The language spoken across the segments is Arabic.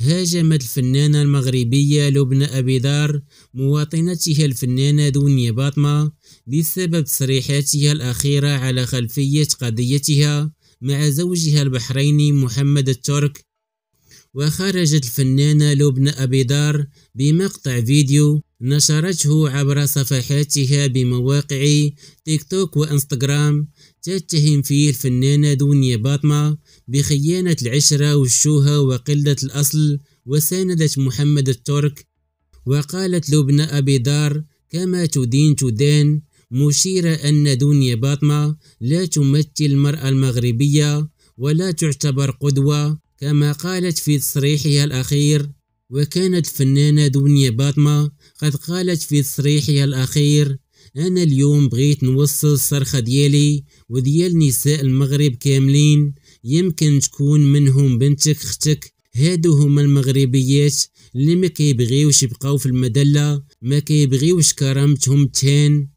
هاجمت الفنانة المغربية لبنى أبيدار مواطنتها الفنانة دنيا باطمة بسبب تصريحاتها الأخيرة على خلفية قضيتها مع زوجها البحريني محمد الترك وخرجت الفنانة لبنى أبيدار بمقطع فيديو نشرته عبر صفحاتها بمواقع تيك توك وانستغرام تتهم فيه الفنانة دنيا باطمة بخيانة العشرة والشوهة وقلة الأصل وساندت محمد الترك وقالت لبنى أبيدار كما تدين تدان مشيرة أن دنيا باطمة لا تمثل المرأة المغربية ولا تعتبر قدوة كما قالت في تصريحها الأخير وكانت الفنانة دنيا باطمة قد قالت في تصريحها الأخير أنا اليوم بغيت نوصل الصرخة ديالي وديال نساء المغرب كاملين يمكن تكون منهم بنتك اختك هادو هما المغربيات اللي ما كيبغيوش يبقاو في المدلة ما كيبغيوش كرامتهم تهان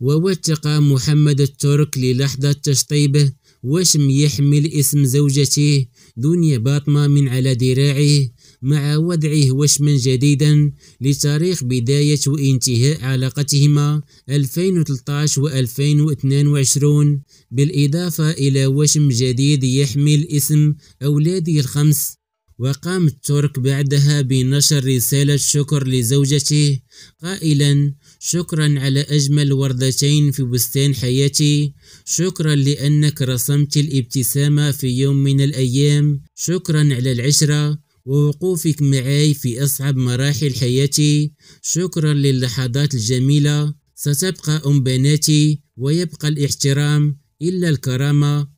ووثق محمد الترك للحظة تشطيبه وشم يحمل اسم زوجته دنيا باطمة من على ذراعه مع وضعه وشما جديدا لتاريخ بداية وانتهاء علاقتهما 2013 و 2022 بالإضافة إلى وشم جديد يحمل اسم أولادي الخمس وقام الترك بعدها بنشر رسالة شكر لزوجته قائلا شكرا على أجمل وردتين في بستان حياتي شكرا لأنك رسمت الابتسامة في يوم من الأيام شكرا على العشرة ووقوفك معي في أصعب مراحل حياتي شكرا للحظات الجميلة ستبقى أم بناتي ويبقى الاحترام إلا الكرامة